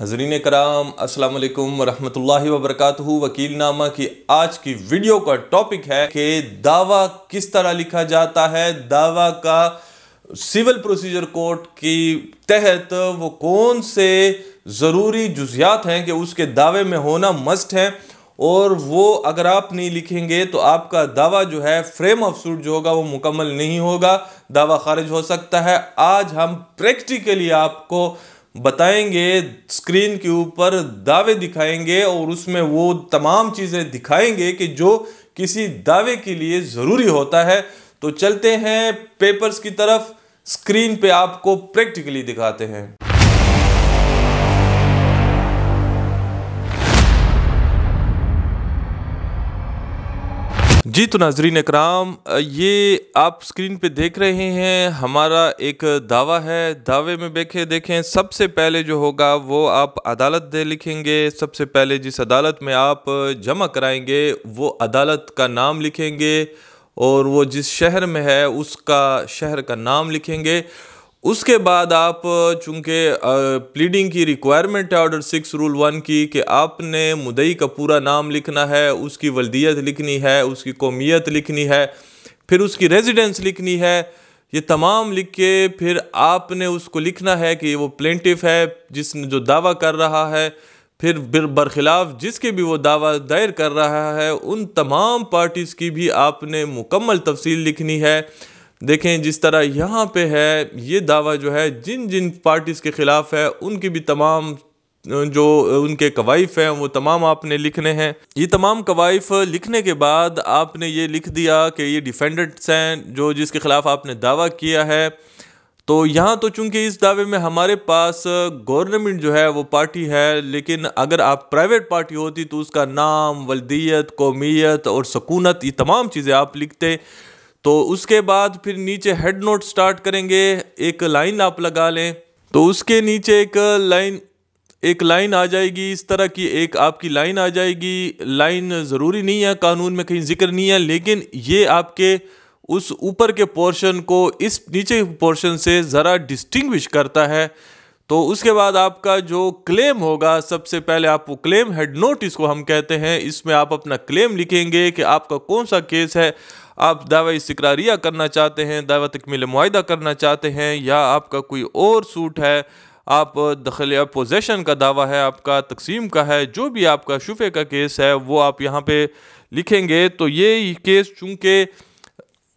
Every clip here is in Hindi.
नजरीन कराम अस्सलाम वालेकुम रहमतुल्लाहि वकील नामा की आज की वीडियो का टॉपिक है कि दावा किस तरह लिखा जाता है दावा का सिविल प्रोसीजर कोर्ट की तहत वो कौन से ज़रूरी जुजियात हैं कि उसके दावे में होना मस्ट है और वो अगर आप नहीं लिखेंगे तो आपका दावा जो है फ्रेम ऑफ सूट जो होगा वो मुकम्मल नहीं होगा दावा खारिज हो सकता है आज हम प्रैक्टिकली आपको बताएंगे स्क्रीन के ऊपर दावे दिखाएंगे और उसमें वो तमाम चीज़ें दिखाएंगे कि जो किसी दावे के लिए ज़रूरी होता है तो चलते हैं पेपर्स की तरफ स्क्रीन पे आपको प्रैक्टिकली दिखाते हैं जी तो नाजरीन कराम ये आप स्क्रीन पे देख रहे हैं हमारा एक दावा है दावे में देखें देखें सबसे पहले जो होगा वो आप अदालत दे लिखेंगे सबसे पहले जिस अदालत में आप जमा कराएंगे वो अदालत का नाम लिखेंगे और वो जिस शहर में है उसका शहर का नाम लिखेंगे उसके बाद आप चूंकि प्लीडिंग की रिक्वायरमेंट है ऑर्डर सिक्स रूल वन की कि आपने मुदई का पूरा नाम लिखना है उसकी वल्दियत लिखनी है उसकी कौमियत लिखनी है फिर उसकी रेजिडेंस लिखनी है ये तमाम लिख के फिर आपने उसको लिखना है कि वो प्लेंटिफ है जिसने जो दावा कर रहा है फिर बरखिलाफ़ जिसके भी वो दावा दायर कर रहा है उन तमाम पार्टीज़ की भी आपने मुकम्मल तफसील लिखनी है देखें जिस तरह यहाँ पे है ये दावा जो है जिन जिन पार्टीज़ के ख़िलाफ़ है उनकी भी तमाम जो उनके कवाइफ हैं वो तमाम आपने लिखने हैं ये तमाम कवाइफ लिखने के बाद आपने ये लिख दिया कि ये डिफेंडेंट्स हैं जो जिसके ख़िलाफ़ आपने दावा किया है तो यहाँ तो चूंकि इस दावे में हमारे पास गवर्नमेंट जो है वो पार्टी है लेकिन अगर आप प्राइवेट पार्टी होती तो उसका नाम वल्दियत कौमियत और सकूनत ये तमाम चीज़ें आप लिखते तो उसके बाद फिर नीचे हेड नोट स्टार्ट करेंगे एक लाइन आप लगा लें तो उसके नीचे एक लाइन एक लाइन आ जाएगी इस तरह की एक आपकी लाइन आ जाएगी लाइन ज़रूरी नहीं है कानून में कहीं जिक्र नहीं है लेकिन ये आपके उस ऊपर के पोर्शन को इस नीचे पोर्शन से ज़रा डिस्टिंग्विश करता है तो उसके बाद आपका जो क्लेम होगा सबसे पहले आप वो क्लेम हेड नोट इसको हम कहते हैं इसमें आप अपना क्लेम लिखेंगे कि आपका कौन सा केस है आप दावा इस्करारिया करना चाहते हैं दावा तकमील माहा करना चाहते हैं या आपका कोई और सूट है आप दखल पोजेशन का दावा है आपका तकसीम का है जो भी आपका शुफे का केस है वो आप यहाँ पे लिखेंगे तो ये केस चूँकि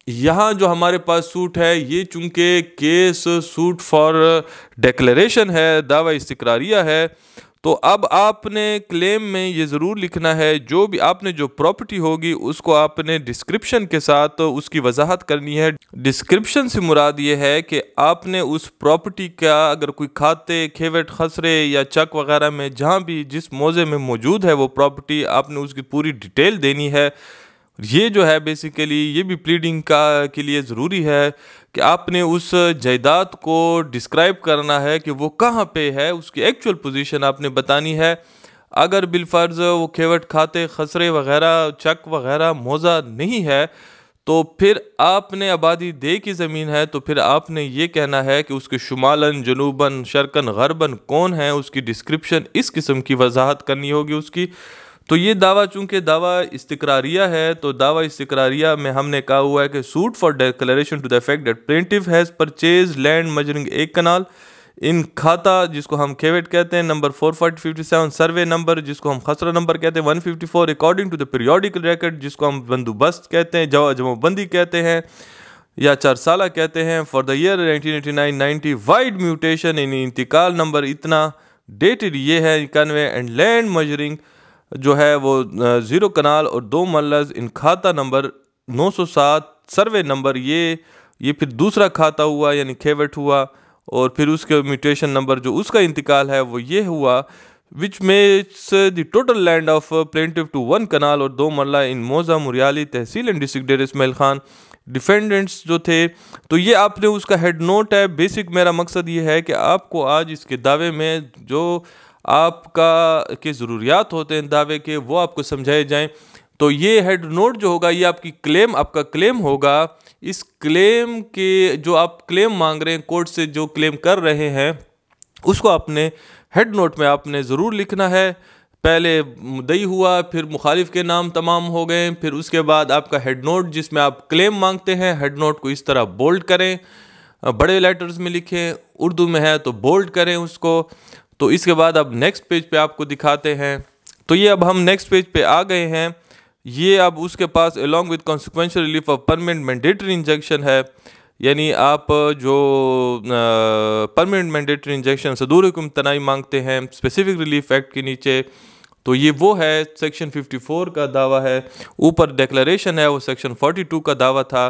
यहाँ जो हमारे पास सूट है ये चूँकि केस सूट फॉर डेक्लेशन है दावा इस्तकरारिया है तो अब आपने क्लेम में ये ज़रूर लिखना है जो भी आपने जो प्रॉपर्टी होगी उसको आपने डिस्क्रिप्शन के साथ तो उसकी वजाहत करनी है डिस्क्रिप्शन से मुराद ये है कि आपने उस प्रॉपर्टी का अगर कोई खाते खेवट खसरे या चक वगैरह में जहाँ भी जिस मोज़े में मौजूद है वो प्रॉपर्टी आपने उसकी पूरी डिटेल देनी है ये जो है बेसिकली ये भी प्लीडिंग का के लिए ज़रूरी है कि आपने उस जायदाद को डिस्क्राइब करना है कि वो कहाँ पे है उसकी एक्चुअल पोजीशन आपने बतानी है अगर बिलफर्ज वो खेवट खाते खसरे वगैरह चक वगैरह मोज़ा नहीं है तो फिर आपने आबादी दे की ज़मीन है तो फिर आपने ये कहना है कि उसके शुमालन जनूबन शरकन गरबन कौन है उसकी डिस्क्रिप्शन इस किस्म की वजाहत करनी होगी उसकी तो ये दावा चूंकि दावा इस्तकरारिया है तो दावा इस्तकरारिया में हमने कहा हुआ है कि suit for declaration to the effect that plaintiff has purchase land measuring एक कनाल इन खाता जिसको हम खेवेट कहते हैं number four forty fifty seven survey number जिसको हम खसरा नंबर कहते हैं one fifty four according to the periodical record जिसको हम बंदोबस्त कहते हैं जवा जमाबंदी कहते हैं या चार साल कहते हैं for the year nineteen eighty nine ninety vide mutation in इंतकाल नंबर इतना डेटेड ये है इक्यानवे एंड लैंड मजरिंग जो है वो ज़ीरो कनाल और दो मल्लज इन खाता नंबर 907 सर्वे नंबर ये ये फिर दूसरा खाता हुआ यानी खेवट हुआ और फिर उसके म्यूटेशन नंबर जो उसका इंतकाल है वो ये हुआ which makes the total land of plaintiff to one kanal और दो marla in mauza Muriyali tehsil and district Dera Ismail Khan defendants जो थे तो ये आपने उसका हेड नोट है बेसिक मेरा मकसद ये है कि आपको आज इसके दावे में जो आपका के ज़रूरियात होते हैं दावे के वो आपको समझाए जाएं तो ये हेड नोट जो होगा ये आपकी क्लेम आपका क्लेम होगा इस क्लेम के जो आप क्लेम मांग रहे हैं कोर्ट से जो क्लेम कर रहे हैं उसको आपने हेड नोट में आपने ज़रूर लिखना है पहले मुदई हुआ फिर मुखालिफ के नाम तमाम हो गए फिर उसके बाद आपका हेड नोट जिसमें आप क्लेम मांगते हैं हेड नोट को इस तरह बोल्ड करें बड़े लेटर्स में लिखें उर्दू में है तो बोल्ड करें उसको तो इसके बाद अब नेक्स्ट पेज पे आपको दिखाते हैं तो ये अब हम नेक्स्ट पेज पे आ गए हैं ये अब उसके पास along with consequential relief of permanent mandatory injunction है यानी आप जो परमानेंट मैंडेटरी इंजेक्शन सदूर हुकुम तनाई मांगते हैं स्पेसिफिक रिलीफ एक्ट के नीचे तो ये वो है सेक्शन 54 का दावा है ऊपर डिक्लेरेशन है वो सेक्शन 42 का दावा था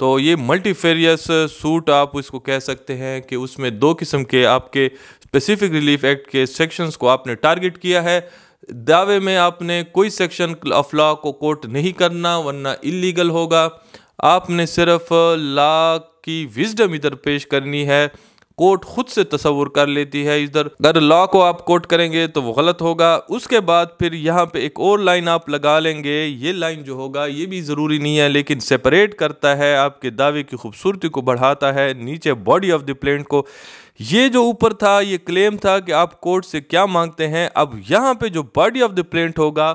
तो ये मल्टीफेरियस सूट आप इसको कह सकते हैं कि उसमें दो किस्म के आपके स्पेसिफिक रिलीफ एक्ट के सेक्शंस को आपने टारगेट किया है दावे में आपने कोई सेक्शन ऑफ लॉ को कोट नहीं करना वरना इलीगल होगा आपने सिर्फ लॉ की विजडम इधर पेश करनी है कोर्ट खुद से तस्वुर कर लेती है इधर अगर लॉ को आप कोर्ट करेंगे तो वो गलत होगा उसके बाद फिर यहाँ पे एक और लाइन आप लगा लेंगे ये लाइन जो होगा ये भी ज़रूरी नहीं है लेकिन सेपरेट करता है आपके दावे की खूबसूरती को बढ़ाता है नीचे बॉडी ऑफ द प्लेंट को ये जो ऊपर था ये क्लेम था कि आप कोर्ट से क्या मांगते हैं अब यहाँ पे जो बॉडी ऑफ द प्लेंट होगा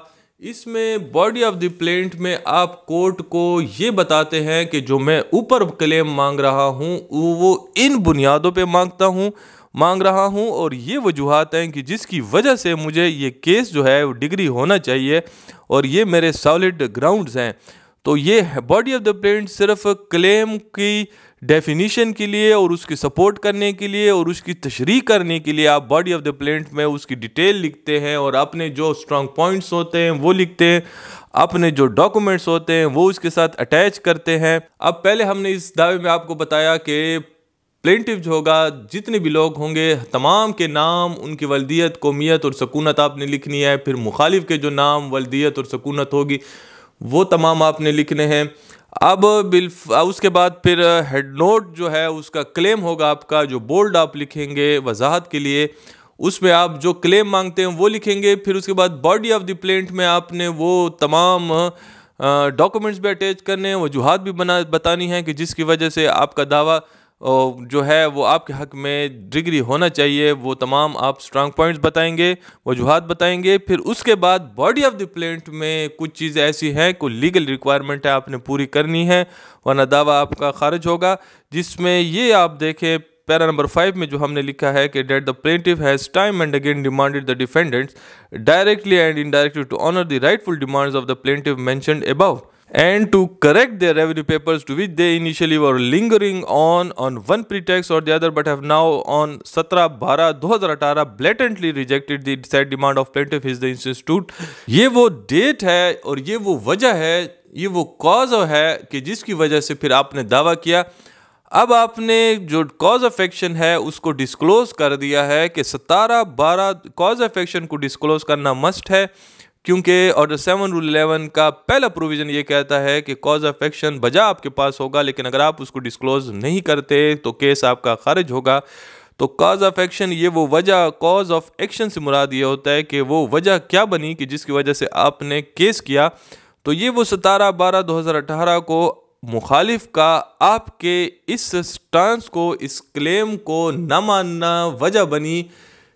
इसमें बॉडी ऑफ द प्लेंट में आप कोर्ट को ये बताते हैं कि जो मैं ऊपर क्लेम मांग रहा हूँ वो इन बुनियादों पे मांगता हूँ मांग रहा हूँ और ये वजूहत हैं कि जिसकी वजह से मुझे ये केस जो है वो डिग्री होना चाहिए और ये मेरे सॉलिड ग्राउंड्स हैं तो ये बॉडी ऑफ द प्लेंट सिर्फ क्लेम की डेफिनीशन के लिए और उसके सपोर्ट करने के लिए और उसकी तशरी करने के लिए आप बॉडी ऑफ द प्लेंट में उसकी डिटेल लिखते हैं और अपने जो स्ट्रॉन्ग पॉइंट्स होते हैं वो लिखते हैं अपने जो डॉक्यूमेंट्स होते हैं वो उसके साथ अटैच करते हैं अब पहले हमने इस दावे में आपको बताया कि प्लेंटिव जो होगा जितने भी लोग होंगे तमाम के नाम उनकी वलदियत कौमियत और सकूनत आपने लिखनी है फिर मुखालिफ के जो नाम वलदियत और सकूनत होगी वो तमाम आपने लिखने हैं अब बिल उसके बाद फिर हेड नोट जो है उसका क्लेम होगा आपका जो बोल्ड आप लिखेंगे वजाहत के लिए उसमें आप जो क्लेम मांगते हैं वो लिखेंगे फिर उसके बाद बॉडी ऑफ द प्लेंट में आपने वो तमाम डॉक्यूमेंट्स भी अटैच करने हैं वजूहत भी बना बतानी है कि जिसकी वजह से आपका दावा जो है वो आपके हक में डिग्री होना चाहिए वो तमाम आप स्ट्रांग पॉइंट्स बताएंगे वजूहत बताएंगे फिर उसके बाद बॉडी ऑफ द प्लेंट में कुछ चीज़ें ऐसी हैं कोई लीगल रिक्वायरमेंट है आपने पूरी करनी है वरना दावा आपका खारिज होगा जिसमें ये आप देखें पैरा नंबर फाइव में जो हमने लिखा है कि that the plaintiff has time and again demanded the defendants directly and indirectly to honour the rightful demands of the plaintiff mentioned above and to correct their revenue papers to which they initially were lingering on on one pretext or the other but have now on 17-12-2018 blatantly rejected the said demand of plaintiff is the institute ye wo date hai aur ye wo wajah hai ye wo cause hai ki jiski wajah se fir aapne dawa kiya अब आपने जो कॉज ऑफ एक्शन है उसको डिस्क्लोज कर दिया है कि सतारह बारह कॉज ऑफ एक्शन को डिस्क्लोज करना मस्ट है क्योंकि ऑर्डर सेवन रूल इलेवन का पहला प्रोविज़न ये कहता है कि कॉज ऑफ एक्शन बजा आपके पास होगा लेकिन अगर आप उसको डिस्क्लोज नहीं करते तो केस आपका खारिज होगा तो कॉज ऑफ एक्शन ये वो वजह कॉज ऑफ एक्शन से मुराद ये होता है कि वो वजह क्या बनी कि जिसकी वजह से आपने केस किया तो ये वो सतारह बारह दो हज़ार अठारह को मुखालिफ का आपके इस स्टांस को इस क्लेम को ना मानना वजह बनी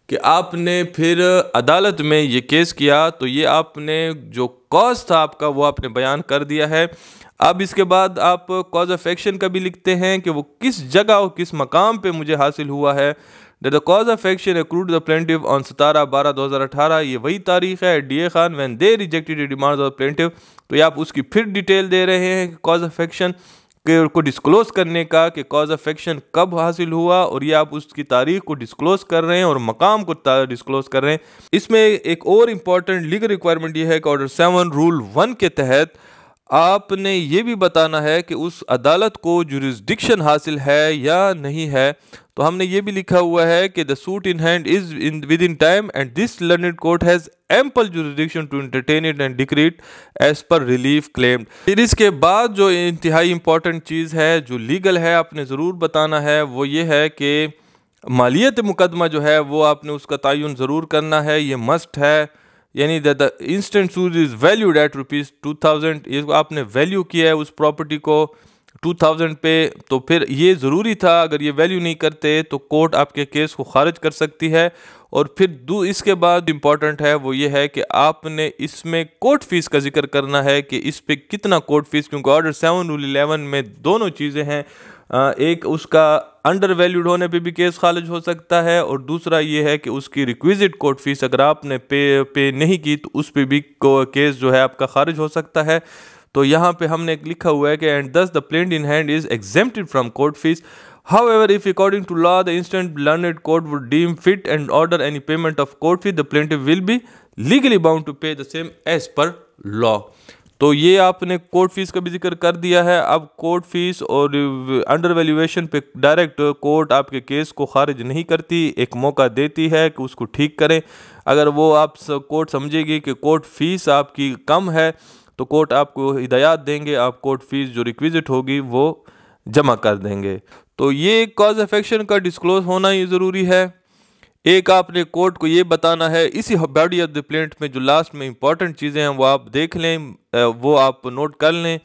कि आपने फिर अदालत में ये केस किया तो ये आपने जो कॉज था आपका वो आपने बयान कर दिया है अब इसके बाद आप कॉज ऑफ एक्शन का भी लिखते हैं कि वो किस जगह और किस मकाम पे मुझे हासिल हुआ है the cause of action accrued the plaintiff on सतारा बारह दो हज़ार अठारह ये वही तारीख है D A Khan when they rejected demand of plaintiff तो ये आप उसकी फिर डिटेल दे रहे हैं कॉज ऑफ एक्शन के को डिस्क्लोज करने का कि कॉज ऑफ एक्शन कब हासिल हुआ और ये आप उसकी तारीख को डिस्क्लोज कर रहे हैं और मकाम को डिस्क्लोज कर रहे हैं इसमें एक और इम्पॉर्टेंट लीगल रिक्वायरमेंट ये है कि ऑर्डर सेवन रूल वन के तहत आपने ये भी बताना है कि उस अदालत को जुरिस्डिक्शन हासिल है या नहीं है तो हमने ये भी लिखा हुआ है कि the suit in hand is in within time and this learned court has ample jurisdiction to entertain it and decreed as per relief claimed फिर इसके बाद जो इंतहाई इंपॉर्टेंट चीज़ है जो लीगल है आपने ज़रूर बताना है वो ये है कि मालियत मुकदमा जो है वो आपने उसका तयन ज़रूर करना है ये मस्ट है यानी the instant suit is valued at rupees two thousand ये आपने वैल्यू किया है उस प्रॉपर्टी को टू थाउजेंड पे तो फिर ये ज़रूरी था अगर ये वैल्यू नहीं करते तो कोर्ट आपके केस को खारिज कर सकती है और फिर दो इसके बाद इम्पॉर्टेंट है वो ये है कि आपने इसमें कोर्ट फीस का जिक्र करना है कि इस पर कितना कोर्ट फीस क्योंकि ऑर्डर सेवन रूल इलेवन में दोनों चीज़ें हैं एक उसका अंडर वैल्यूड होने पे भी केस खारिज हो सकता है और दूसरा ये है कि उसकी रिक्विजिट कोर्ट फीस अगर आपने पे पे नहीं की तो उस पर भी को केस जो है आपका खारिज हो सकता है तो यहाँ पे हमने लिखा हुआ है कि and thus the plaint in hand is exempted from court fee however if according to law the instant learned court would deem fit and order any payment of court fee the plaint will be legally bound to pay the same as per law तो ये आपने कोर्ट फीस का भी जिक्र कर दिया है अब कोर्ट फीस और अंडर वैल्यूएशन पे डायरेक्ट कोर्ट आपके केस को खारिज नहीं करती एक मौका देती है कि उसको ठीक करें अगर वो आप कोर्ट समझेगी कि कोर्ट फीस आपकी कम है तो कोर्ट आपको हिदायत देंगे आप कोर्ट फीस जो रिक्विजिट होगी वो जमा कर देंगे तो ये कॉज अफेक्शन का डिस्क्लोज होना ही ज़रूरी है एक आपने कोर्ट को ये बताना है इसी बॉडी ऑफ द प्लेट में जो लास्ट में इंपॉर्टेंट चीज़ें हैं वो आप देख लें वो आप नोट कर लें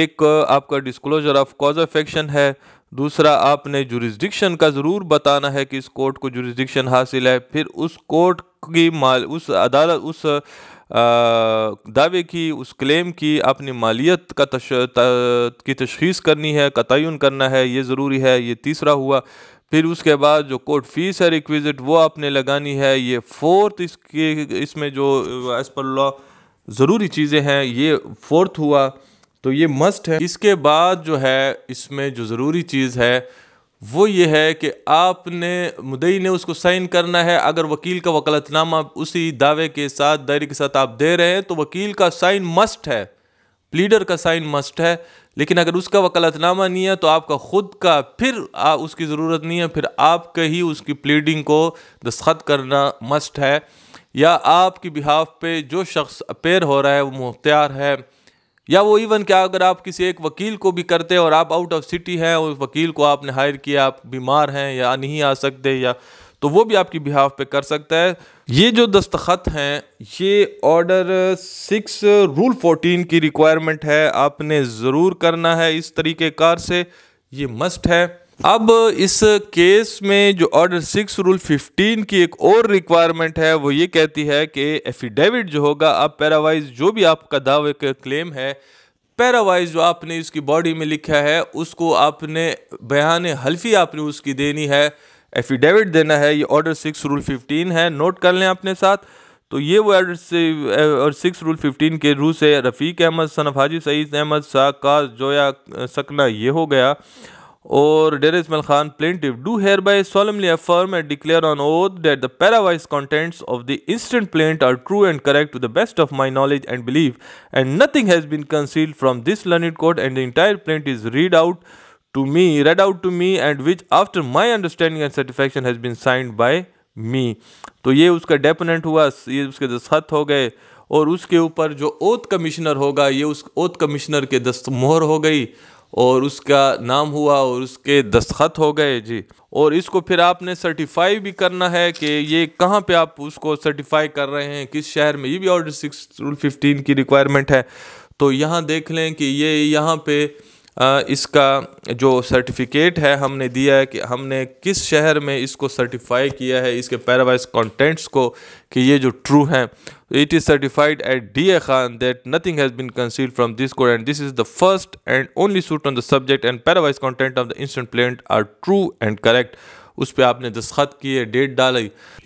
एक आपका disclosure of cause of action है दूसरा आपने जुरिस्डिक्शन का ज़रूर बताना है कि इस कोर्ट को जुरिस्डिक्शन हासिल है फिर उस कोर्ट की माल उस अदालत उस दावे की उस क्लेम की अपनी मालियत का तश, त, की तशखीस करनी है कतयन करना है ये ज़रूरी है ये तीसरा हुआ फिर उसके बाद जो कोर्ट फीस है रिक्विजिट वो आपने लगानी है ये फोर्थ इसके इसमें जो एज uh, पर लॉ ज़रूरी चीज़ें हैं ये फोर्थ हुआ तो ये मस्ट है इसके बाद जो है इसमें जो ज़रूरी चीज़ है वो ये है कि आपने मुदई ने उसको साइन करना है अगर वकील का वकालतनामा उसी दावे के साथ दायरे के साथ आप दे रहे हैं तो वकील का साइन मस्ट है प्लीडर का साइन मस्ट है लेकिन अगर उसका वकालतनामा नहीं है तो आपका ख़ुद का फिर आ, उसकी ज़रूरत नहीं है फिर आपके ही उसकी प्लीडिंग को दस्खत करना मस्ट है या आपकी बिहाफ पे जो शख्स अपेयर हो रहा है वो मुख्तार है या वो इवन क्या अगर आप किसी एक वकील को भी करते हैं और आप आउट ऑफ सिटी हैं उस वकील को आपने हायर किया आप बीमार हैं या नहीं आ सकते या तो वो भी आपकी बिहाफ पे कर सकता है ये जो दस्तखत हैं ये ऑर्डर सिक्स रूल फोर्टीन की रिक्वायरमेंट है आपने ज़रूर करना है इस तरीक़ेकार से ये मस्ट है अब इस केस में जो ऑर्डर सिक्स रूल फिफ्टीन की एक और रिक्वायरमेंट है वो ये कहती है कि एफिडेविट जो होगा आप पैरावाइज जो भी आपका दावे का क्लेम है पैरावाइज जो आपने इसकी बॉडी में लिखा है उसको आपने बयान हल्फी आपने उसकी देनी है एफिडेविट देना है ये ऑर्डर सिक्स रूल फिफ्टीन है नोट कर लें अपने साथ तो ये वो ऑर्डर और सिक्स रूल फिफ्टीन के रू से रफ़ीक अहमद सनफाजी हाजी सईद अहमद शाह का जोया सकना ये हो गया और Dera Ismail Khan plaintiff do hereby solemnly affirm and declare on oath that the parawise contents of the instant plaint are true and correct to the best of my knowledge and believe and nothing has been concealed from this learned court and the entire plaint is read out to me, read out to me, and which after my understanding and satisfaction has been signed by me. तो ये उसका डेपनेंट हुआ ये उसके दस्तखत हो गए और उसके ऊपर जो ओथ कमिश्नर होगा ये उस ओथ कमिश्नर के दस्त मोहर हो गई और उसका नाम हुआ और उसके दस्तखत हो गए जी और इसको फिर आपने सर्टिफाई भी करना है कि ये कहाँ पे आप उसको सर्टिफाई कर रहे हैं किस शहर में ये भी ऑर्डर सिक्स रूल फिफ्टीन की रिक्वायरमेंट है तो यहाँ देख लें कि ये यहाँ पे इसका जो सर्टिफिकेट है हमने दिया है कि हमने किस शहर में इसको सर्टिफाई किया है इसके पैरावाइज कंटेंट्स को कि ये जो ट्रू हैं it is certified at D A Khan that nothing has been concealed from this court and this is the first and only suit on the subject and parawise content of the instant plaint are true and correct उस पर आपने दस्खत किए डेट डाली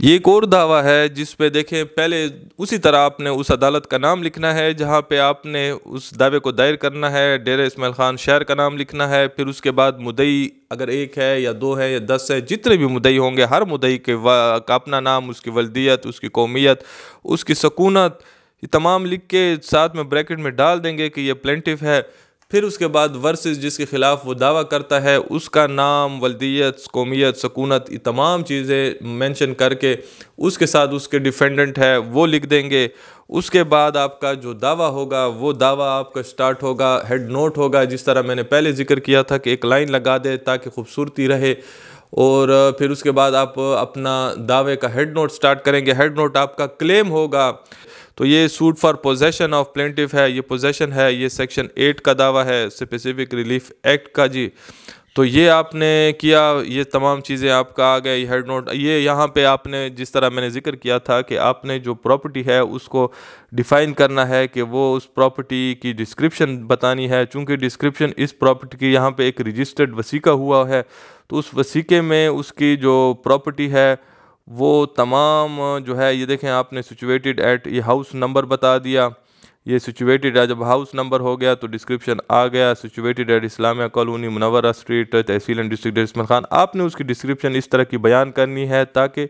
ये एक और दावा है जिस पे देखें पहले उसी तरह आपने उस अदालत का नाम लिखना है जहाँ पे आपने उस दावे को दायर करना है डेरा इसमाइल खान शहर का नाम लिखना है फिर उसके बाद मुदई अगर एक है या दो है या दस है जितने भी मुदई होंगे हर मुदई के का अपना नाम उसकी वल्दियत उसकी कौमियत उसकी सकूनत ये तमाम लिख के साथ में ब्रैकेट में डाल देंगे कि ये प्लेंटिव है फिर उसके बाद वर्सेस जिसके ख़िलाफ़ वो दावा करता है उसका नाम वल्दियत कौमियत सकूनत ये तमाम चीज़ें मेंशन करके उसके साथ उसके डिफेंडेंट है वो लिख देंगे उसके बाद आपका जो दावा होगा वो दावा आपका स्टार्ट होगा हेड नोट होगा जिस तरह मैंने पहले जिक्र किया था कि एक लाइन लगा दे ताकि खूबसूरती रहे और फिर उसके बाद आप अपना दावे का हेड नोट स्टार्ट करेंगे हेड नोट आपका क्लेम होगा तो ये suit for possession of plaintiff है ये पोजेशन है ये सेक्शन एट का दावा है स्पेसिफिक रिलीफ एक्ट का जी तो ये आपने किया ये तमाम चीज़ें आपका आ गए हेड नोट ये यहाँ पे आपने जिस तरह मैंने जिक्र किया था कि आपने जो प्रॉपर्टी है उसको डिफ़ाइन करना है कि वो उस प्रॉपर्टी की डिस्क्रिप्शन बतानी है चूँकि डिस्क्रिप्शन इस प्रॉपर्टी की यहाँ पे एक रजिस्टर्ड वसीका हुआ है तो उस वसीके में उसकी जो प्रॉपर्टी है वो तमाम जो है ये देखें आपने सिचुएटेड एट ये हाउस नंबर बता दिया ये सिचुएटेड है जब हाउस नंबर हो गया तो डिस्क्रिप्शन आ गया situated at Islamia colony Munawara street tehsil and district Ismat Khan आपने उसकी डिस्क्रिप्शन इस तरह की बयान करनी है ताकि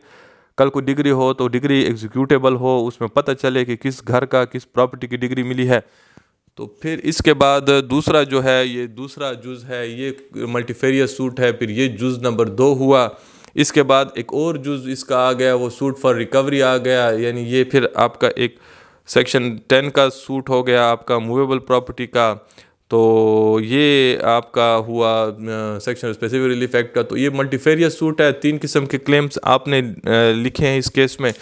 कल को डिग्री हो तो डिग्री एग्जीक्यूटेबल हो उसमें पता चले कि किस घर का किस प्रॉपर्टी की डिग्री मिली है तो फिर इसके बाद दूसरा जो है ये दूसरा जुज़ है ये मल्टीफेरियस सूट है फिर ये जुज़ नंबर दो हुआ इसके बाद एक और जुज़ इसका आ गया वो सूट फॉर रिकवरी आ गया यानी ये फिर आपका एक सेक्शन टेन का सूट हो गया आपका मूवेबल प्रॉपर्टी का तो ये आपका हुआ सेक्शन स्पेसिफिक रिलीफ एक्ट का तो ये मल्टीफेरियस सूट है तीन किस्म के क्लेम्स आपने लिखे हैं इस केस में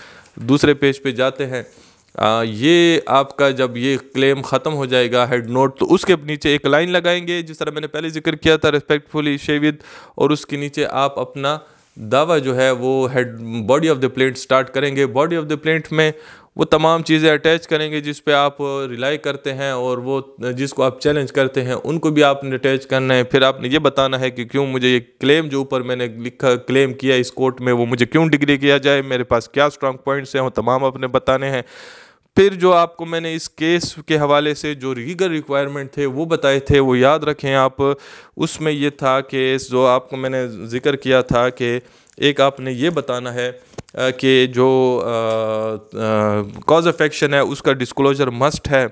दूसरे पेज पे जाते हैं आ, ये आपका जब ये क्लेम ख़त्म हो जाएगा हेड नोट तो उसके नीचे एक लाइन लगाएंगे जिस तरह मैंने पहले जिक्र किया था रिस्पेक्टफुली शेविद और उसके नीचे आप अपना दावा जो है वो head body of the plaint स्टार्ट करेंगे बॉडी ऑफ द प्लेट में वो तमाम चीज़ें अटैच करेंगे जिस पे आप रिलाई uh, करते हैं और वो uh, जिसको आप चैलेंज करते हैं उनको भी आपने अटैच करना है फिर आपने ये बताना है कि क्यों मुझे ये क्लेम जो ऊपर मैंने लिखा क्लेम किया इस कोर्ट में वो मुझे क्यों डिग्री किया जाए मेरे पास क्या स्ट्रॉन्ग पॉइंट्स हैं वो तमाम आपने बताने हैं फिर जो आपको मैंने इस केस के हवाले से जो रीगल रिक्वायरमेंट थे वो बताए थे वो याद रखें आप उसमें ये था कि जो आपको मैंने ज़िक्र किया था कि एक आपने ये बताना है कि जो कॉज ऑफ एक्शन है उसका डिस्क्लोजर मस्ट है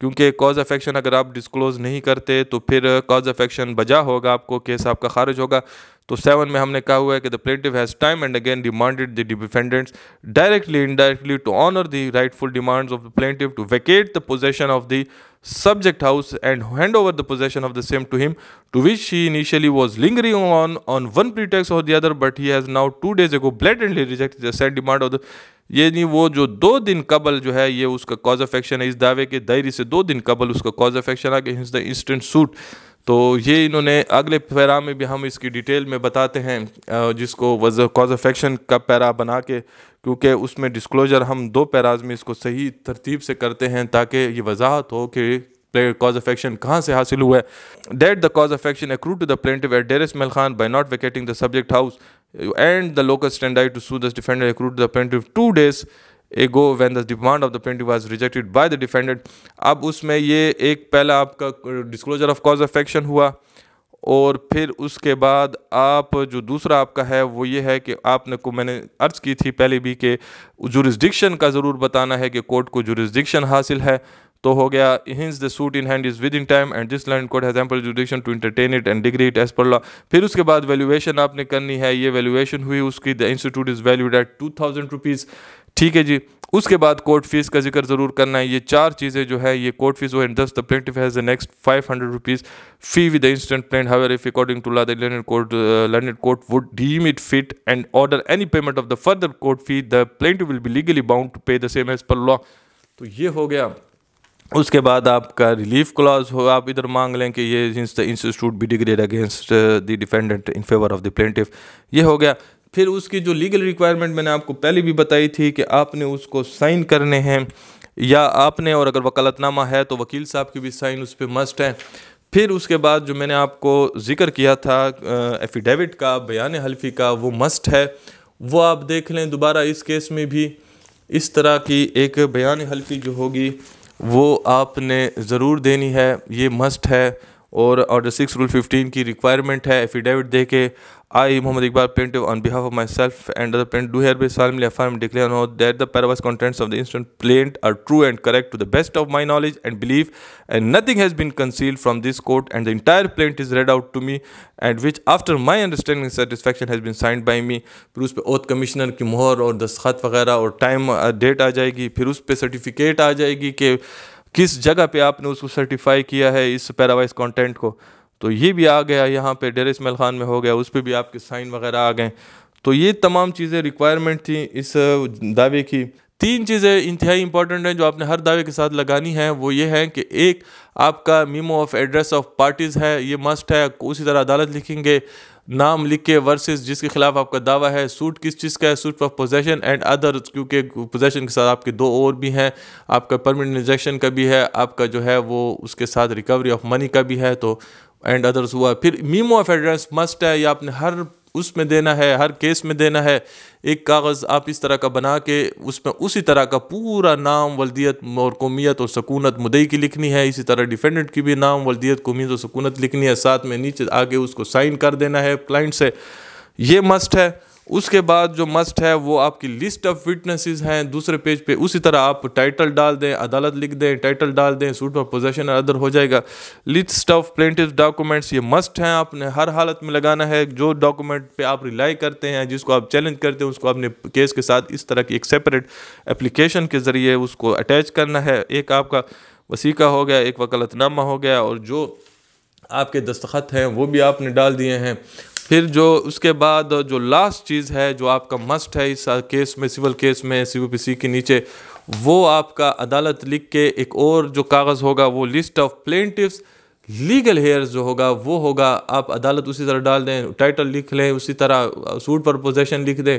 क्योंकि कॉज अफेक्शन अगर आप डिस्क्लोज़ नहीं करते तो फिर कॉज uh, अफेक्शन बजा होगा आपको केस आपका खारिज होगा तो सेवन में हमने कहा हुआ है कि the plaintiff has time and again demanded the defendants directly indirectly to honour the rightful demands of the plaintiff to vacate the possession of the subject house and hand over the possession of the same to him to which he initially was lingering on on one pretext of the other but he has now two days ago blatantly rejected the said demand of the यानी वो जो दो दिन कबल जो है ये उसका कॉज ऑफ एक्शन है इस दावे के दायरे से दो दिन कबल उसका cause of action arise the instant suit तो ये इन्होंने अगले पैरा में भी हम इसकी डिटेल में बताते हैं जिसको वज कॉज ऑफ एक्शन का पैरा बना के क्योंकि उसमें डिस्क्लोजर हम दो पैराज में इसको सही तरतीब से करते हैं ताकि ये वजाहत हो कि कॉज ऑफ एक्शन कहाँ से हासिल हुआ है that the cause of action accrue to the plaintiff at Dera Ismail Khan by not vacating the subject house and the local standard to sue the defendant accrued the plaintiff two days ago when the demand of the plaintiff was rejected by the defendant अब उसमें ये एक पहला आपका disclosure of cause of action हुआ और फिर उसके बाद आप जो दूसरा आपका है वो ये है कि आपने को मैंने अर्ज़ की थी पहले भी कि जुरिस्डिक्शन का ज़रूर बताना है कि कोर्ट को जुरिस्डिक्शन हासिल है तो हो गया hence the suit in hand is within time and this learned court has ample jurisdiction to entertain it and decree it as per law फिर उसके बाद वैल्यूएशन आपने करनी है ये वैल्यूएशन हुई उसकी द इंस्टीट्यूट is valued at two thousand rupees ठीक है जी उसके बाद कोर्ट फीस का जिक्र ज़रूर करना है ये चार चीज़ें जो है ये कोर्ट फीस वो and thus the plaintiff has the next five hundred rupees fee with the instant plaint however if according to law the learned court learned court would deem it fit and order any payment of the further court fee the plaintiff will be legally bound to pay the same as per law तो ये हो गया उसके बाद आपका रिलीफ क्लॉज हो आप इधर मांग लें कि ये इंस द इंस्टीट्यूट be decreed against the defendant in favour of the plaintiff ये हो गया फिर उसकी जो लीगल रिक्वायरमेंट मैंने आपको पहले भी बताई थी कि आपने उसको साइन करने हैं या आपने और अगर वकालतनामा है तो वकील साहब की भी साइन उस पर मस्ट है फिर उसके बाद जो मैंने आपको जिक्र किया था एफिडेविट uh, का बयान हल्फी का वो मस्ट है वो आप देख लें दोबारा इस केस में भी इस तरह की एक बयान हल्फी जो होगी वो आपने ज़रूर देनी है ये मस्ट है और ऑर्डर सिक्स रूल फिफ्टीन की रिक्वायरमेंट है एफिडेविट दे के I Mohammad Iqbal plaintiff on behalf of myself and other plaintiff do hereby solemnly declare no that the parawise contents of the instant plaint are true and correct to the best of my knowledge and believe and nothing has been concealed from this court and the entire plaint is read out to me and which after my understanding satisfaction has been signed by me फिर उस पर ओथ कमिश्नर की मोहर और दस्खत वगैरह और टाइम डेट uh, आ जाएगी फिर उस पर सर्टिफिकेट आ जाएगी कि किस जगह पे आपने उसको सर्टिफाई किया है इस पैरावाइज कंटेंट को तो ये भी आ गया यहाँ पे डेरे इसमेल ख़ान में हो गया उस पर भी आपके साइन वगैरह आ गए तो ये तमाम चीज़ें रिक्वायरमेंट थी इस दावे की तीन चीज़ें इंतहाई इंपॉर्टेंट हैं जो आपने हर दावे के साथ लगानी है वो ये है कि एक आपका memo of address of parties है ये मस्ट है उसी तरह अदालत लिखेंगे नाम लिख के वर्सेस जिसके खिलाफ आपका दावा है सूट किस चीज़ का है suit of possession and other क्योंकि पोजेशन के साथ आपके दो और भी हैं आपका परमानेंट रिजेक्शन का भी है आपका जो है वो उसके साथ रिकवरी ऑफ मनी का भी है तो एंड अदर्स हुआ फिर मीमो ऑफ एड्रेस मस्ट है या आपने हर उसमें देना है हर केस में देना है एक कागज़ आप इस तरह का बना के उसमें उसी तरह का पूरा नाम वलदियत और कौमियत और सकूनत मुदई की लिखनी है इसी तरह डिफेंडेंट की भी नाम वलदियत कौमियत और सकूनत लिखनी है साथ में नीचे आगे उसको साइन कर देना है क्लाइंट से ये मस्ट है उसके बाद जो मस्ट है वो आपकी लिस्ट ऑफ विटनेसेस हैं दूसरे पेज पे उसी तरह आप टाइटल डाल दें अदालत लिख दें टाइटल डाल दें सूट ऑफ पोजेशन अदर हो जाएगा लिस्ट ऑफ प्लेंटिव डॉक्यूमेंट्स ये मस्ट हैं आपने हर हालत में लगाना है जो डॉक्यूमेंट पे आप रिलाई करते हैं जिसको आप चैलेंज करते हैं उसको आपने केस के साथ इस तरह की एक सेपरेट एप्लीकेशन के ज़रिए उसको अटैच करना है एक आपका वसीका हो गया एक वकालतनामा हो गया और जो आपके दस्तखत हैं वो भी आपने डाल दिए हैं फिर जो उसके बाद जो लास्ट चीज़ है जो आपका मस्ट है इस केस में सिविल केस में सी के नीचे वो आपका अदालत लिख के एक और जो कागज़ होगा वो list of plaintiffs legal heirs जो होगा वो होगा आप अदालत उसी तरह डाल दें टाइटल लिख लें उसी तरह सूट पर पोजेशन लिख दें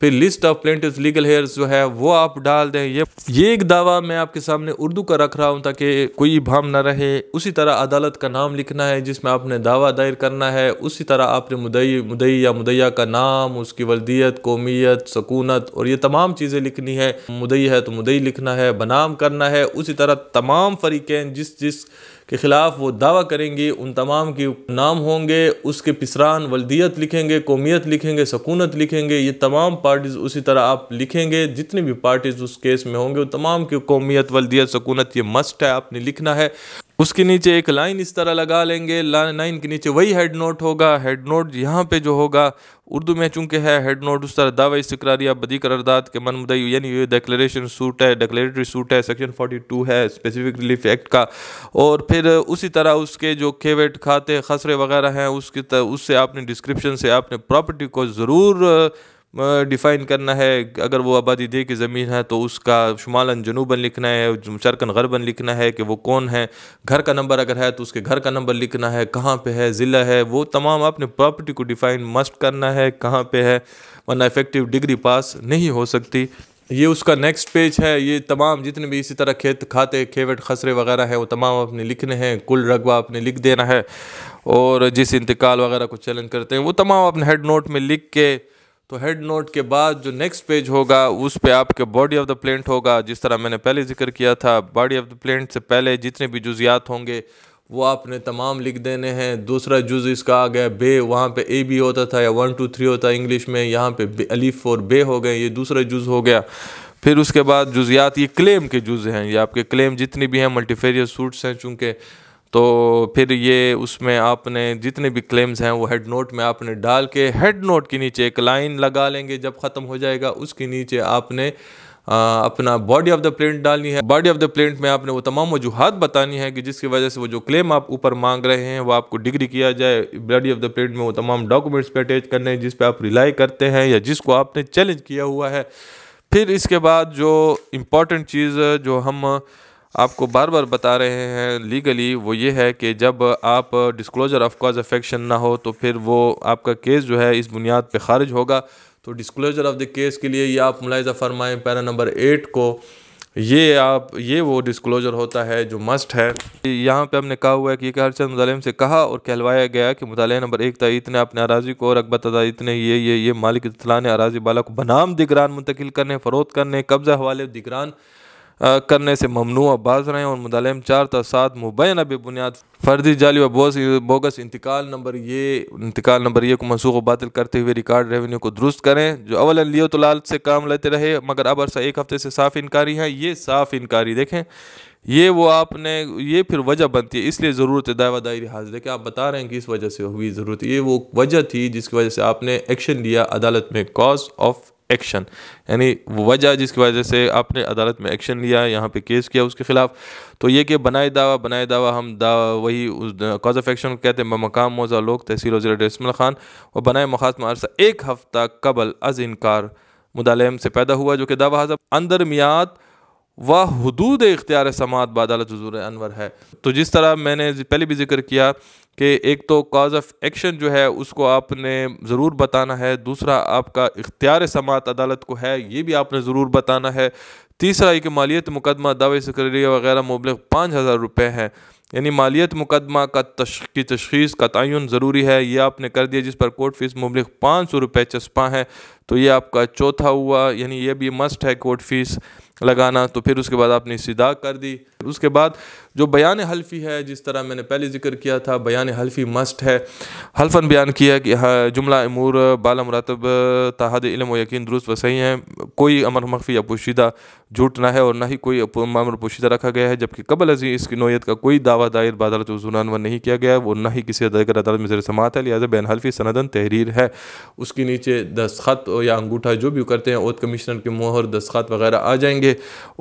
फिर list of plaintiff legal heir जो है वो आप डाल दें ये ये एक दावा मैं आपके सामने उर्दू का रख रहा हूँ ताकि कोई भाम ना रहे उसी तरह अदालत का नाम लिखना है जिसमें आपने दावा दायर करना है उसी तरह आपने मुदई मुदई या मुदैया का नाम उसकी वल्दियत कौमियत सकूनत और ये तमाम चीज़ें लिखनी है मुदई है तो मुदई लिखना है बनाम करना है उसी तरह तमाम फरीकें जिस जिस के ख़िलाफ़ वो दावा करेंगी उन तमाम के नाम होंगे उसके पिसरान वलदियत लिखेंगे कौमियत लिखेंगे सकूनत लिखेंगे ये तमाम पार्टीज़ उसी तरह आप लिखेंगे जितनी भी पार्टीज़ उस केस में होंगे वो तमाम की कौमियत वलदियत सकूनत ये मस्ट है आपने लिखना है उसके नीचे एक लाइन इस तरह लगा लेंगे लाइन के नीचे वही हेड नोट होगा हेड नोट यहाँ पे जो होगा उर्दू में चूंकि है हेड नोट उस तरह दावा इसकरारिया बदी करारदाद के मन मुदई यानी ये डेक्लेशन सूट है डेक्लेटरी सूट है सेक्शन 42 है स्पेसिफिक रिलीफ एक्ट का और फिर उसी तरह उसके जो खेवेट खाते खसरे वगैरह हैं उसकी उससे आपने डिस्क्रिप्शन से आपने प्रॉपर्टी को ज़रूर डिफ़ाइन करना है अगर वो आबादी दे की ज़मीन है तो उसका शुमालन जनूबन लिखना है शरकन गरबन लिखना है कि वो कौन है घर का नंबर अगर है तो उसके घर का नंबर लिखना है कहाँ पे है ज़िला है वो तमाम आपने प्रॉपर्टी को डिफ़ाइन मस्ट करना है कहाँ पे है वरना इफेक्टिव डिग्री पास नहीं हो सकती ये उसका नेक्स्ट पेज है ये तमाम जितने भी इसी तरह खेत खाते खेवट खसरे वगैरह हैं वो तमाम आपने लिखने हैं कुल रकबा आपने लिख देना है और जिस इंतकाल वगैरह को चैलेंज करते हैं वो तमाम आपने हेड नोट में लिख के तो हेड नोट के बाद जो नेक्स्ट पेज होगा उस पे आपके बॉडी ऑफ द प्लेंट होगा जिस तरह मैंने पहले जिक्र किया था बॉडी ऑफ द प्लेंट से पहले जितने भी जुजियात होंगे वो आपने तमाम लिख देने हैं दूसरा जुज़ इसका आ गया बे वहाँ पे ए बी होता था या वन टू थ्री होता है इंग्लिश में यहाँ पे अलीफ और बे हो गए ये दूसरा जुज़ हो गया फिर उसके बाद जुजियात ये क्लेम के जुज़ हैं ये आपके क्लेम जितनी भी हैं मल्टीफेरियस सूट्स हैं चूँकि तो फिर ये उसमें आपने जितने भी क्लेम्स हैं वो हेड नोट में आपने डाल के हेड नोट के नीचे एक लाइन लगा लेंगे जब ख़त्म हो जाएगा उसके नीचे आपने आ, अपना बॉडी ऑफ द प्लेंट डालनी है बॉडी ऑफ द प्लेंट में आपने वो तमाम वजूहत बतानी है कि जिसकी वजह से वो जो क्लेम आप ऊपर मांग रहे हैं वो आपको डिग्री किया जाए बॉडी ऑफ द प्लेंट में वो तमाम डॉक्यूमेंट्स पे अटैच करने हैं जिस पर आप रिलाई करते हैं या जिसको आपने चैलेंज किया हुआ है फिर इसके बाद जो इम्पोर्टेंट चीज़ जो हम आपको बार बार बता रहे हैं लीगली वो ये है कि जब आप डिस्क्लोजर ऑफ कॉज अफेक्शन ना हो तो फिर वो आपका केस जो है इस बुनियाद पे खारिज होगा तो डिस्क्लोजर ऑफ द केस के लिए ये आप मुलायजा फरमाएँ पैरा नंबर एट को ये आप ये वो डिस्क्लोजर होता है जो मस्ट है यहाँ पे हमने कहा हुआ है कि हर चंद मुजालिम से कहा और कहलवाया गया कि मुताल नंबर एक था इतने अपने अराजी को और अकबर तदा इतने ये ये ये मालिक इतला ने अराजी बाला को बनाम दिगरान मुंतकिल करने फ़रोत करने कब्ज़ा हवाले दिगरान करने से ममनू अब्बास रहे और मुदालम चार तो सात मुबैन बेबुनियाद फर्जी जाली व बोस बोगस इंतकाल नंबर ये इंतकाल नंबर ये को मनसूख बातिल करते हुए रिकार्ड रेवेन्यू को दुरुस्त करें जो अवल लियो तो लाल से काम लेते रहे मगर अब अरसा एक हफ्ते से साफ इनकारी है ये साफ इनकारी देखें ये वो आपने ये फिर वजह बनती है इसलिए ज़रूरत है दावा दायरी हाजिर देखें आप बता रहे हैं कि इस वजह से हुई ज़रूरत ये वो वजह थी जिसकी वजह से आपने एक्शन लिया अदालत में कॉज ऑफ एक्शन यानी वजह जिसकी वजह से आपने अदालत में एक्शन लिया यहाँ पे केस किया उसके खिलाफ तो ये कि बनाए दावा बनाए दावा हम दावा वही उस कॉज ऑफ एक्शन कहते हैं मकाम मोजा लोग तहसील वजी इसमिल खान और बनाए मखात्मा अरसा एक हफ्ता कबल अज इनकार मुदालम से पैदा हुआ जो कि दावा हजब अंदर मियाद व हदूद इख्तियार समात बदालत हजूर अनवर है तो जिस तरह मैंने पहले भी जिक्र किया कि एक तो कॉज ऑफ एक्शन जो है उसको आपने ज़रूर बताना है दूसरा आपका इख्तियार समात अदालत को है ये भी आपने ज़रूर बताना है तीसरा ये कि मालियत मुकदमा दावे सक्रिया वगैरह मुबलिक पाँच हज़ार रुपये हैं यानी मालियत मुकदमा का तश की तशीस का तयन ज़रूरी है ये आपने कर दिया जिस पर कोर्ट फ़ीस मुबलिक पाँच सौ रुपये चस्पा है तो ये आपका चौथा हुआ यानी ये भी मस्ट है कोर्ट फ़ीस लगाना तो फिर उसके बाद आपने सिदा कर दी उसके बाद जो बयान हल्फी है जिस तरह मैंने पहले जिक्र किया था बयान हल्फी मस्ट है हल्फन बयान किया कि हाँ, जुमला अमूर बाल मरतब तहद इलम व यकीन दुरुस्त व सही हैं कोई अमर मख्फी या पोशीदा झूठ ना है और ना ही कोई अमर पोशीदा रखा गया है जबकि कबल अजी इसकी नोयत का कोई दावा दायर जुनान व नहीं किया गया वो ना ही किसी अदाकर अदालत में समात है लिहाजा बैन हल्फी सनदन तहरीर है उसके नीचे दस्खत या अंगूठा जो भी करते हैं ओत कमिश्नर के मोहर दस्खत वगैरह आ जाएंगे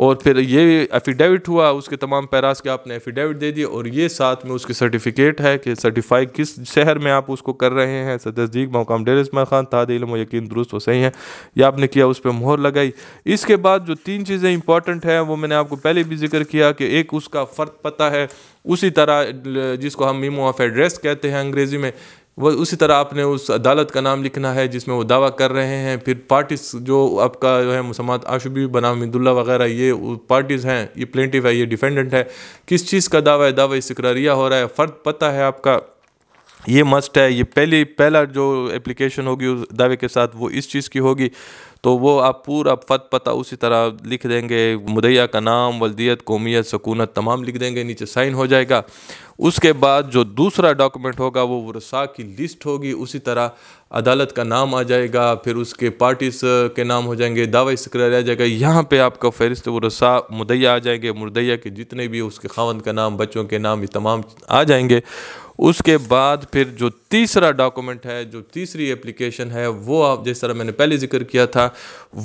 और फिर ये एफिडेविट हुआ उस उसके तमाम पैरास के आपने एफिडेविट दे दिए और ये साथ में उसके सर्टिफिकेट है कि सर्टिफाई किस शहर में आप उसको कर रहे हैं तस्दीक मकाम डेर इसमा खान ताद इलम यकीन दुरुस्त व सही है यह आपने किया उस पर मोहर लगाई इसके बाद जो तीन चीज़ें इंपॉर्टेंट हैं वो मैंने आपको पहले भी जिक्र किया कि एक उसका फ़र्द पता है उसी तरह जिसको हम मीमो ऑफ एड्रेस कहते हैं अंग्रेज़ी में वह उसी तरह आपने उस अदालत का नाम लिखना है जिसमें वो दावा कर रहे हैं फिर पार्टीज जो आपका जो है मुसमत आशुबी बनाम मिदुल्ला वगैरह ये पार्टीज़ हैं ये प्लेंटिव है ये डिफेंडेंट है किस चीज़ का दावा है दावा इसकरारिया हो रहा है फ़र्द पता है आपका ये मस्ट है ये पहली पहला जो एप्लीकेशन होगी उस दावे के साथ वो इस चीज़ की होगी तो वो आप पूरा फत पता उसी तरह लिख देंगे मुदैया का नाम वल्दियत कौमियत सकूनत तमाम लिख देंगे नीचे साइन हो जाएगा उसके बाद जो दूसरा डॉक्यूमेंट होगा वो वसा की लिस्ट होगी उसी तरह अदालत का नाम आ जाएगा फिर उसके पार्टीस के नाम हो जाएंगे दावा सक्रिय आ जाएगा यहाँ पे आपका फहरिस्त वसा मुदैया आ जाएंगे मुदैया के जितने भी उसके खावंद का नाम बच्चों के नाम ये तमाम आ जाएंगे उसके बाद फिर जो तीसरा डॉक्यूमेंट है जो तीसरी एप्लीकेशन है वो आप जिस तरह मैंने पहले जिक्र किया था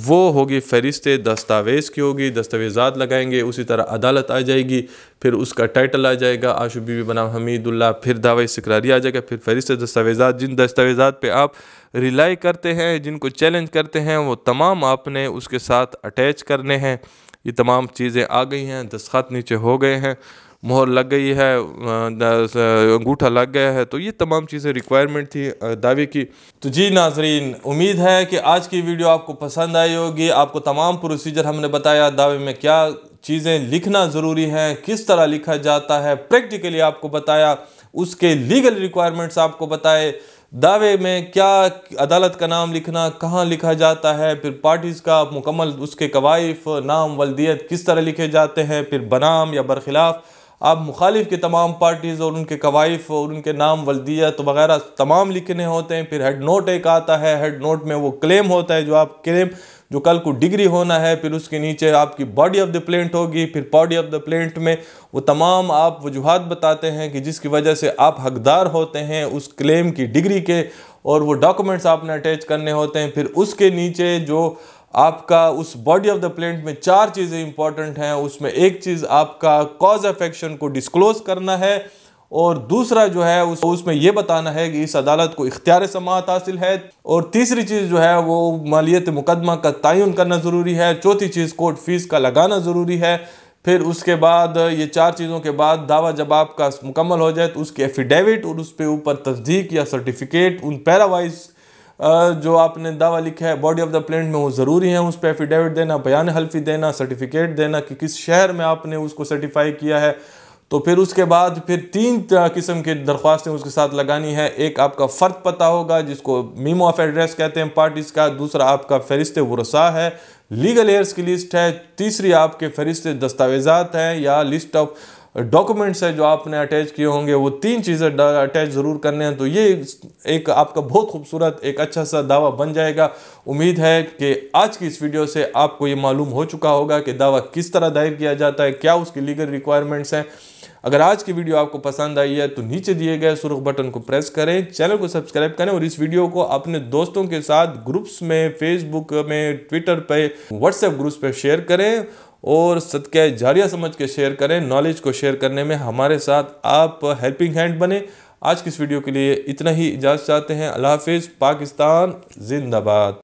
वो होगी फहरिस्त दस्तावेज़ की होगी दस्तावेज़ात लगाएंगे उसी तरह अदालत आ जाएगी फिर उसका टाइटल आ जाएगा आशु बीबी बनाम हमीदुल्ला फिर दावा इसकरारी आ जाएगा फिर फहरिस्त दस्तावेज़ात जिन दस्तावेज़ात पर आप रिलाई करते हैं जिनको चैलेंज करते हैं वो तमाम आपने उसके साथ अटैच करने हैं ये तमाम चीज़ें आ गई हैं दस्खत नीचे हो गए हैं मोहर लग गई है अंगूठा लग गया है तो ये तमाम चीज़ें रिक्वायरमेंट थी दावे की तो जी नाजरीन उम्मीद है कि आज की वीडियो आपको पसंद आई होगी आपको तमाम प्रोसीजर हमने बताया दावे में क्या चीज़ें लिखना ज़रूरी हैं किस तरह लिखा जाता है प्रैक्टिकली आपको बताया उसके लीगल रिक्वायरमेंट्स आपको बताए दावे में क्या अदालत का नाम लिखना कहाँ लिखा जाता है फिर पार्टीज़ का मुकम्मल उसके कवाइफ नाम वलदियत किस तरह लिखे जाते हैं फिर बनाम या बरखिलाफ़ आप मुखालिफ के तमाम पार्टीज़ और उनके कवाइफ और उनके नाम वल्दियत वगैरह तमाम लिखने होते हैं फिर हेड नोट एक आता है हेड नोट में वो क्लेम होता है जो आप क्लेम जो कल को डिग्री होना है फिर उसके नीचे आपकी बॉडी ऑफ द प्लेंट होगी फिर बॉडी ऑफ द प्लेंट में वो तमाम आप वजूहत बताते हैं कि जिसकी वजह से आप हकदार होते हैं उस क्लेम की डिग्री के और वो डॉक्यूमेंट्स आपने अटैच करने होते हैं फिर उसके नीचे जो आपका उस बॉडी ऑफ द प्लेंट में चार चीज़ें इंपॉर्टेंट हैं उसमें एक चीज़ आपका कॉज ऑफ एक्शन को डिस्क्लोज करना है और दूसरा जो है उस उसमें यह बताना है कि इस अदालत को इख्तियार समात हासिल है और तीसरी चीज़ जो है वो मालियत मुकदमा का तयन करना ज़रूरी है चौथी चीज़ कोर्ट फीस का लगाना ज़रूरी है फिर उसके बाद ये चार चीज़ों के बाद दावा जब आपका मुकम्मल हो जाए तो उसकी एफिडेविट और उस पर ऊपर तस्दीक या सर्टिफिकेट उन पैरावाइज़ जो आपने दावा लिखा है बॉडी ऑफ द प्लेंट में वो ज़रूरी है उस पर एफिडेविट देना बयान हल्फी देना सर्टिफिकेट देना कि किस शहर में आपने उसको सर्टिफाई किया है तो फिर उसके बाद फिर तीन किस्म की दरख्वास्तें उसके साथ लगानी है एक आपका फ़र्द पता होगा जिसको मीमो ऑफ एड्रेस कहते हैं पार्टीज़ का दूसरा आपका फहरिस्त वसा है लीगल एयर्स की लिस्ट है तीसरी आपके फहरिस्त दस्तावेज़ात हैं या लिस्ट ऑफ डॉक्यूमेंट्स है जो आपने अटैच किए होंगे वो तीन चीज़ें अटैच ज़रूर करने हैं तो ये एक आपका बहुत खूबसूरत एक अच्छा सा दावा बन जाएगा उम्मीद है कि आज की इस वीडियो से आपको ये मालूम हो चुका होगा कि दावा किस तरह दायर किया जाता है क्या उसकी लीगल रिक्वायरमेंट्स हैं अगर आज की वीडियो आपको पसंद आई है तो नीचे दिए गए सुरख बटन को प्रेस करें चैनल को सब्सक्राइब करें और इस वीडियो को अपने दोस्तों के साथ ग्रुप्स में फेसबुक में ट्विटर पर व्हाट्सएप ग्रुप्स पर शेयर करें और सदक़ जारिया समझ के शेयर करें नॉलेज को शेयर करने में हमारे साथ आप हेल्पिंग हैंड बने आज की इस वीडियो के लिए इतना ही इजाज़त चाहते हैं अल्लाह हाफिज़ पाकिस्तान जिंदाबाद